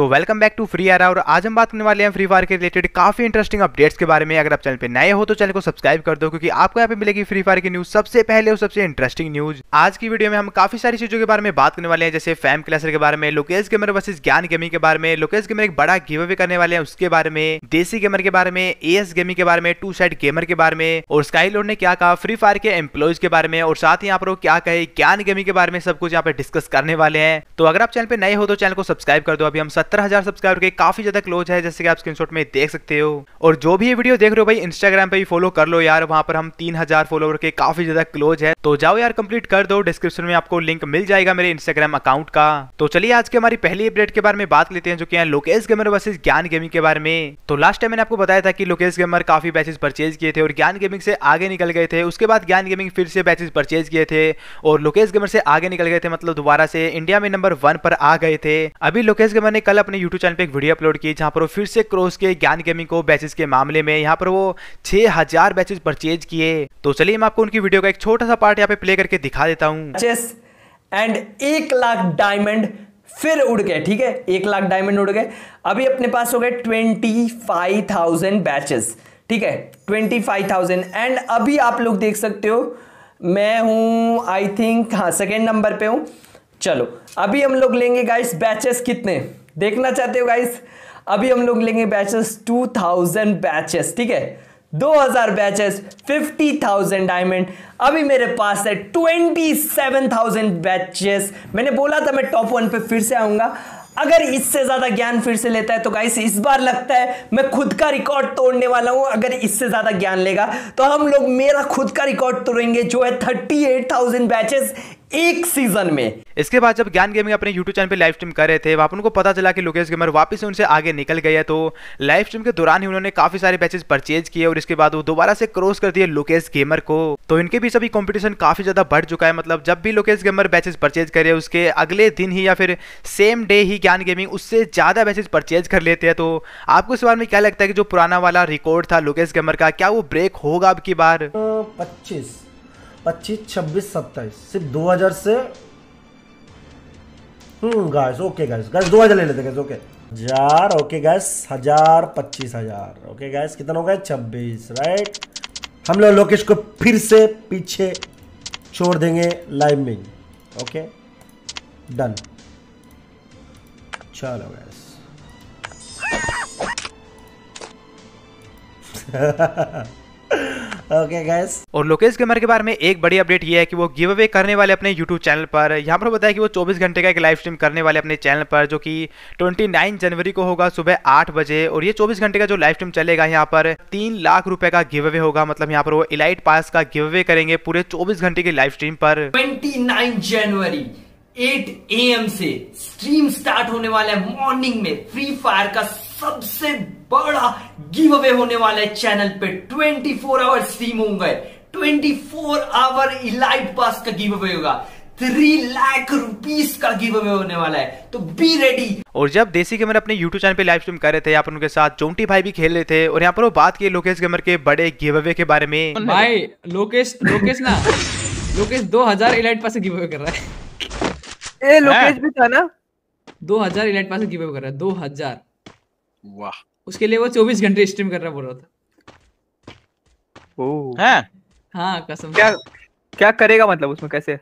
So welcome back to free R और आज हम बात करने वाले हैं फ्री फायर के रिलेटेड काफी इंटरेस्टिंग अपडेट्स के बारे में अगर आप चैनल पे नए हो तो चैनल को सब्सक्राइब कर दो क्योंकि आपको यहाँ पे मिलेगी फ्री फायर की न्यूज सबसे पहले और सबसे इंटरेस्टिंग न्यूज आज की वीडियो में हम काफी सारी चीजों के बारे में बात करने वाले हैं जैसे फैम क्लासर के बारे में Lokesh gamer versus Gyan gaming के बारे में लोकेश गेमर एक बड़ा गिव अवे करने वाले हैं उसके बारे में देसी गेमर के बारे में ए गेमिंग के बारे में टू साइड गेमर के बारे में और स्काई लोड ने क्या कहा फ्री फायर के एम्प्लॉयज के बारे में और साथ ही यहाँ पर क्या कहे ज्ञान गेमिंग के बारे में सब कुछ यहाँ पे डिस्कस करने वाले हैं तो अगर आप चैनल पे नए हो तो चैनल को सब्सक्राइब कर दो अभी हम सत्तर हजार सब्सक्राइबर के काफी ज्यादा क्लोज है जैसे कि आप स्क्रीनशॉट में देख सकते हो और जो भी ये वीडियो देख रहे हो भाई इंस्टाग्राम पे भी फॉलो कर लो यार वहां पर हम तीन हजार फॉलोवर के काफी ज्यादा क्लोज है तो जाओ यार कंप्लीट कर दो डिस्क्रिप्शन में आपको लिंक मिल जाएगा मेरे इंस्टाग्राम अकाउंट का तो चलिए आज के हमारी पहली अपडेट के बारे में बात लेते हैं जो कि है Lokesh gamer versus Gyan gaming के बारे में तो लास्ट टाइम मैंने आपको बताया था कि लोकेश गेमर काफी बैचेज परचेज किए थे और ज्ञान गेमिंग से आगे निकल गए थे उसके बाद ज्ञान गेमिंग फिर से बैचेज परचेज किए थे और लोकेश गेमर से आगे निकल गए थे मतलब दोबारा से इंडिया में नंबर वन पर आ गए थे अभी लोकेश गेमर ने कल अपने यूट्यूब चैनल पर एक वीडियो अपलोड की जहाँ पर वो फिर से क्रोस के ज्ञान गेमिंग को बैचेस के मामले में यहाँ पर वो छह हजार बैचेस परचेज किए तो चलिए मैं आपको उनकी वीडियो का एक छोटा सा पार्ट यहाँ पे प्ले करके दिखा देता हूँ एंड एक लाख डायमंड फिर उड़ गए ठीक है एक लाख डायमंड उड़ गए अभी अपने पास हो गए ट्वेंटी फाइव थाउजेंड बैचेस ठीक है ट्वेंटी फाइव थाउजेंड एंड अभी आप लोग देख सकते हो मैं हूं आई थिंक हाँ सेकेंड नंबर पे हूं चलो अभी हम लोग लेंगे गाइस बैचेस कितने देखना चाहते हो गाइस अभी हम लोग लेंगे बैचेस 2000 बैचेस ठीक है 2000 बैचेस 50,000 डायमंड अभी मेरे पास है 27,000 बैचेस मैंने बोला था मैं टॉप वन पे फिर से आऊंगा अगर इससे ज़्यादा ज्ञान फिर से लेता है तो गाइस इस बार लगता है मैं खुद का रिकॉर्ड तोड़ने वाला हूं अगर इससे ज़्यादा ज्ञान लेगा तो हम लोग मेरा खुद का रिकॉर्ड तोड़ेंगे जो है थर्टी एट थाउजेंड बैचेस एक सीजन में इसके बाद जब ज्ञान गेमिंग अपने यूट्यूब चैनल पे लाइव स्ट्रीम कर रहे थे वहां पर उनको पता चला कि लोकेश गेमर वापस उनसे आगे निकल गए तो लाइव स्ट्रीम के दौरान ही उन्होंने काफी सारे बैचेस परचेज किए और इसके बाद वो दोबारा से क्रॉस कर दिए लोकेश गेमर को तो इनके बीच अभी कॉम्पिटिशन काफी ज्यादा बढ़ चुका है मतलब जब भी लोकेश गेमर बैचेस परचेज करे उसके अगले दिन ही या फिर सेम डे ही ज्ञान गेमिंग उससे ज्यादा बैचेज परचेज कर लेते हैं तो आपको इस बार में क्या लगता है कि जो पुराना वाला रिकॉर्ड था लोकेश गेमर का क्या वो ब्रेक होगा अब की बार पच्चीस पच्चीस छब्बीस सत्ताईस सिर्फ दो हजार से hmm guys okay guys guys दो हजार ले लेते गाइस ओके हजार ओके गाइस हजार पच्चीस हजार ओके गाइस कितना हो गया छब्बीस राइट हम लोग लोकेश को फिर से पीछे छोड़ देंगे लाइव में ओके डन चलो guys ha ha ha okay guys और लोकेश गेमर के बारे में एक बड़ी अपडेट ये है कि वो गिव अवे करने वाले अपने यूट्यूब चैनल पर यहाँ पर बताया कि वो 24 घंटे का एक लाइव स्ट्रीम करने वाले अपने चैनल पर जो कि 29 जनवरी को होगा सुबह आठ बजे और ये 24 घंटे का जो लाइव स्ट्रीम चलेगा यहाँ पर तीन लाख रुपए का गिव अवे होगा मतलब यहाँ पर वो इलाइट पास का गिव अवे करेंगे पूरे चौबीस घंटे की लाइव स्ट्रीम पर ट्वेंटी जनवरी 8 एम से स्ट्रीम स्टार्ट होने वाला है मॉर्निंग में फ्री फायर का सबसे बड़ा गिव अवे होने वाला है चैनल पे 24 फोर आवर स्ट्रीम होंगे twenty four hour elite pass का गिव अवे होगा थ्री लाख रुपीस का गिव अवे होने वाला है तो बी रेडी और जब देसी गेमर अपने YouTube चैनल पे लाइव स्ट्रीम कर रहे थे यहाँ पर उनके साथ चोटी भाई भी खेल रहे थे और यहाँ पर वो बात की लोकेश गेमर के बड़े गिव अवे के बारे में भाई लोकेश लोकेश ना लोकेश दो हजार इलाइट पास गिव अवे कर रहा है ए लोकेश भी था ना दो हजार इलाइट पास गिव अवे कर रहा है 2000 वाह उसके लिए वो 24 घंटे स्ट्रीम करना पड़ रहा था हाँ कसम क्या क्या करेगा मतलब उसमें कैसे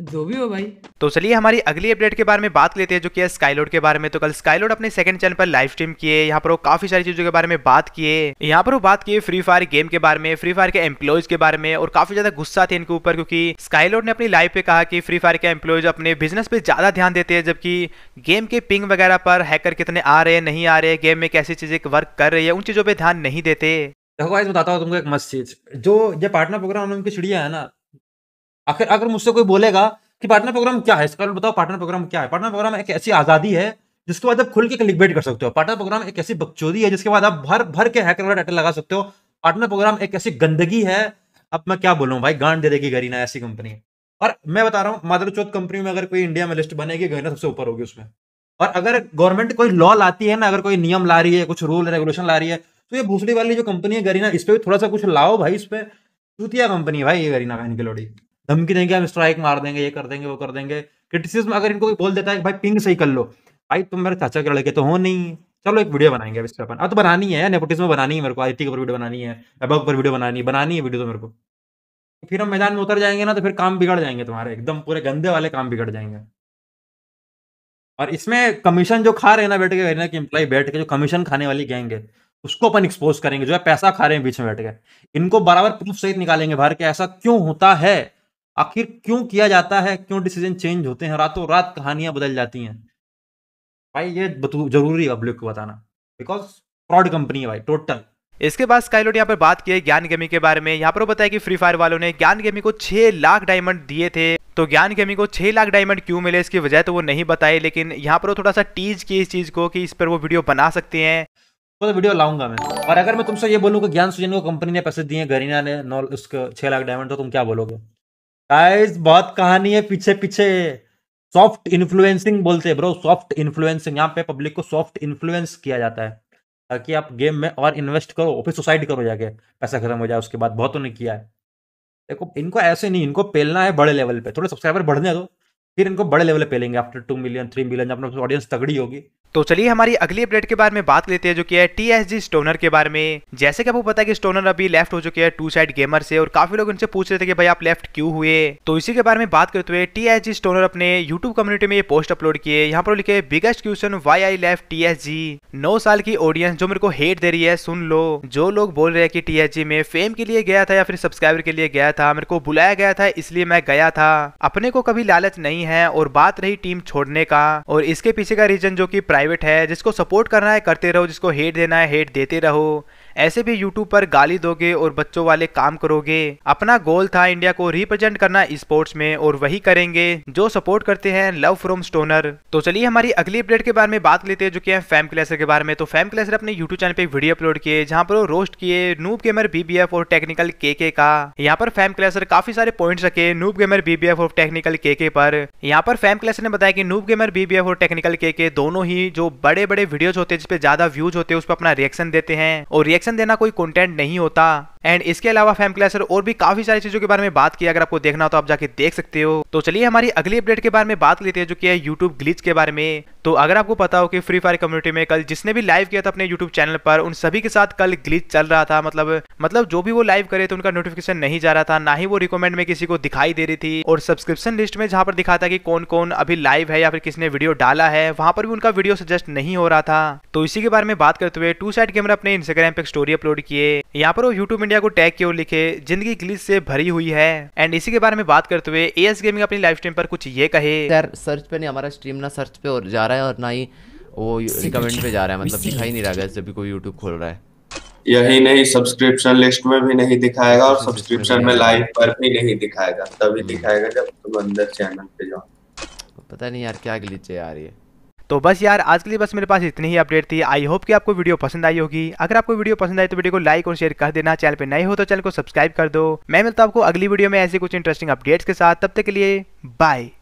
जो भी हो भाई तो चलिए हमारी अगली अपडेट के बारे में बात लेते हैं जो कि है स्काईलोड के बारे में तो कल स्काईलोड अपने सेकंड चैनल पर लाइव स्ट्रीम किए यहाँ पर वो काफी सारी चीजों के बारे में बात किए यहाँ पर वो बात किए फ्री फायर गेम के बारे में फ्री फायर के एम्प्लॉयज के बारे में और काफी ज्यादा गुस्सा थे इनके ऊपर क्योंकि स्काईलोड ने अपनी लाइफ पे कहा कि फ्री फायर के एम्प्लॉयज अपने बिजनेस पे ज्यादा ध्यान देते हैं जबकि गेम के पिंग वगैरह पर हैकर कितने आ रहे हैं नहीं आ रहे हैं गेम में कैसी चीजें वर्क कर रही है उन चीजों पर ध्यान नहीं देते देखो बताता हूँ तुमको एक मस्त चीज जो ये पार्टनर प्रोग्राम उनकी चिड़िया है ना आखिर अगर मुझसे कोई बोलेगा कि पार्टनर प्रोग्राम क्या है इसका बताओ पार्टनर प्रोग्राम क्या है पार्टनर प्रोग्राम एक ऐसी आज़ादी है जिसके बाद आप खुल के क्लिकबेट कर सकते हो पार्टनर प्रोग्राम एक ऐसी बकचोदी है जिसके बाद आप भर भर के हैकर वाला डाटा लगा सकते हो पार्टनर प्रोग्राम एक ऐसी गंदगी है अब मैं क्या बोलूँ भाई गांड दे देगी गरीना ऐसी कंपनी और मैं बता रहा हूँ माधव कंपनी में अगर कोई इंडिया में लिस्ट बनेगी गरीना सबसे ऊपर होगी उसमें और अगर गवर्नमेंट कोई लॉ लाती है ना अगर कोई नियम ला रही है कुछ रूल रेगुलेशन ला रही है तो ये भूसड़ी वाली जो कंपनी है गरीना इस पर भी थोड़ा सा कुछ लाओ भाई इस पर चूतिया कंपनी है भाई ये गरीना बहन की लोड़ी धमकी देंगे हम स्ट्राइक मार देंगे ये कर देंगे वो कर देंगे क्रिटिसिज्म अगर इनको बोल देता है भाई पिंग सही कर लो भाई तुम मेरे चाचा के लड़के तो हो नहीं चलो एक वीडियो बनाएंगे अब इस पर अपन अब तो बनानी है नेपोटिज्म बनानी है मेरे को आई के ऊपर वीडियो बनानी है अबक पर वीडियो बनानी है बनानी है वीडियो तो मेरे को फिर हम मैदान में उतर जाएंगे ना तो फिर काम बिगड़ जाएंगे तुम्हारे एकदम पूरे गंदे वाले काम बिगड़ जाएंगे और इसमें कमीशन जो खा रहे हैं ना बैठ के ना कि एम्प्लॉय बैठ के जो कमीशन खाने वाली गैंग है उसको अपन एक्सपोज करेंगे जो है पैसा खा रहे हैं बीच में बैठ के इनको बराबर प्रूफ सहित निकालेंगे बाहर के ऐसा क्यों होता है आखिर क्यों किया जाता है क्यों डिसीजन चेंज होते हैं रातों रात कहानियां बदल जाती हैं भाई ये जरूरी है पब्लिक को बताना बिकॉज फ्रॉड कंपनी है भाई टोटल इसके बाद स्काईलोट यहाँ पर बात किए ज्ञान गेमी के बारे में यहाँ पर बताया कि फ्री फायर वालों ने ज्ञान गेमी को छह लाख डायमंड दिए थे तो ज्ञान गेमी को छह लाख डायमंड क्यों मिले इसकी वजह तो वो नहीं बताए लेकिन यहाँ पर वो थोड़ा सा टीज की इस चीज को कि इस पर वो वीडियो बना सकते हैं तो वीडियो लाऊंगा मैं और अगर मैं तुमसे ये बोलूँ कि ज्ञान सुजन को कंपनी ने पैसे दिए गरीना ने उसके छह लाख डायमंड तो तुम क्या बोलोगे गाइस बहुत कहानी है पीछे पीछे सॉफ्ट इन्फ्लुएंसिंग बोलते हैं ब्रो सॉफ्ट इन्फ्लुएंसिंग यहाँ पे पब्लिक को सॉफ्ट इन्फ्लुएंस किया जाता है ताकि आप गेम में और इन्वेस्ट करो फिर सुसाइड करो जाके पैसा खत्म हो जाए उसके बाद बहुतों ने किया है देखो इनको ऐसे नहीं इनको पेलना है बड़े लेवल पे थोड़े सब्सक्राइबर बढ़ने दो फिर इनको बड़े लेवल पे पेलेंगे after two million three million जब अपने ऑडियंस तगड़ी होगी तो चलिए हमारी अगली अपडेट के बारे में बात लेते हैं जो कि है टी एस जी स्टोनर के बारे में जैसे कि आपको पता है कि स्टोनर अभी लेफ्ट हो चुके हैं टू साइड गेमर से और काफी लोग उनसे पूछ रहे थे कि भाई आप लेफ्ट क्यों हुए तो इसी के बारे में बात करते हुए टी एस जी स्टोनर अपने यूट्यूब कम्युनिटी में ये पोस्ट अपलोड किए यहाँ पर लिखे biggest question why I left T S G नौ साल की ऑडियंस जो मेरे को हेट दे रही है सुन लो जो लोग बोल रहे हैं कि टी एस जी में फेम के लिए गया था या फिर सब्सक्राइबर के लिए गया था मेरे को बुलाया गया था इसलिए मैं गया था अपने को कभी लालच नहीं है और बात रही टीम छोड़ने का और इसके पीछे का रीजन जो की प्राइवेट है जिसको सपोर्ट करना है करते रहो जिसको हेट देना है हेट देते रहो ऐसे भी यूट्यूब पर गाली दोगे और बच्चों वाले काम करोगे अपना गोल था इंडिया को रिप्रेजेंट करना स्पोर्ट्स में और वही करेंगे जो सपोर्ट करते हैं लव फ्रॉम स्टोनर तो चलिए हमारी अगली अपडेट के बारे में बात लेते हैं जो की है फैम क्लेसर के बारे में तो फैम क्लेसर अपने यूट्यूब चैनल पे वीडियो अपलोड किए जहाँ पर वो रोस्ट किए नूब गेमर बीबीएफ और टेक्निकल के का यहाँ पर फैम क्लेसर काफी सारे पॉइंट्स रखे नूब गेमर बीबीएफ और टेक्निकल के पर यहाँ पर फैम क्लेसर ने बताया कि नूब गेमर बीबीएफ और टेक्निकल के दोनों ही जो बड़े बड़े वीडियोज होते हैं जिसपे ज्यादा व्यूज होते हैं उस पर अपना रिएक्शन देते हैं और रिएक्शन रिएक्शन देना कोई कंटेंट नहीं होता एंड इसके अलावा फैम क्लासर और भी काफी सारी चीजों के बारे में बात की अगर आपको देखना हो तो आप जाके देख सकते हो तो चलिए हमारी अगली अपडेट के बारे में बात लेते हैं जो कि है यूट्यूब ग्लिच के बारे में तो अगर आपको पता हो कि फ्री फायर कम्युनिटी में कल जिसने भी लाइव किया था अपने यूट्यूब चैनल पर उन सभी के साथ कल ग्लिच चल रहा था मतलब मतलब जो भी वो लाइव करे तो उनका नोटिफिकेशन नहीं जा रहा था ना ही वो रिकमेंड में किसी को दिखाई दे रही थी और सब्सक्रिप्शन लिस्ट में जहां पर दिखाता कि कौन कौन अभी लाइव है या फिर किसने वीडियो डाला है वहां पर भी उनका वीडियो सजेस्ट नहीं हो रहा था तो इसी के बारे में बात करते हुए टू साइड कैमरा अपने इंस्टाग्राम पर स्टोरी अपलोड किए यहाँ पर वो यूट्यूब इंडिया को टैग क्यों लिखे जिंदगी ग्लिच से भरी हुई है एंड इसी के बारे में बात करते हुए ए गेमिंग अपनी लाइव स्ट्रीम पर कुछ ये कहे यार सर्च पे नहीं हमारा स्ट्रीम ना सर्च पे और जा रहा है और ना ही वो रिकमेंड पे जा रहा है मतलब दिखाई नहीं रहा है जब भी कोई यूट्यूब खोल रहा है यही नहीं सब्सक्रिप्शन लिस्ट में भी नहीं दिखाएगा और सब्सक्रिप्शन में लाइव पर भी नहीं दिखाएगा तभी हम्म। दिखाएगा जब तुम अंदर चैनल पे जाओ पता नहीं यार क्या ग्लिच है यार ये तो बस यार आज के लिए बस मेरे पास इतनी ही अपडेट थी आई होप कि आपको वीडियो पसंद आई होगी अगर आपको वीडियो पसंद आई तो वीडियो को लाइक और शेयर कर देना चैनल पर नए हो तो चैनल को सब्सक्राइब कर दो मैं मिलता हूँ आपको अगली वीडियो में ऐसे कुछ इंटरेस्टिंग अपडेट्स के साथ तब तक के लिए बाय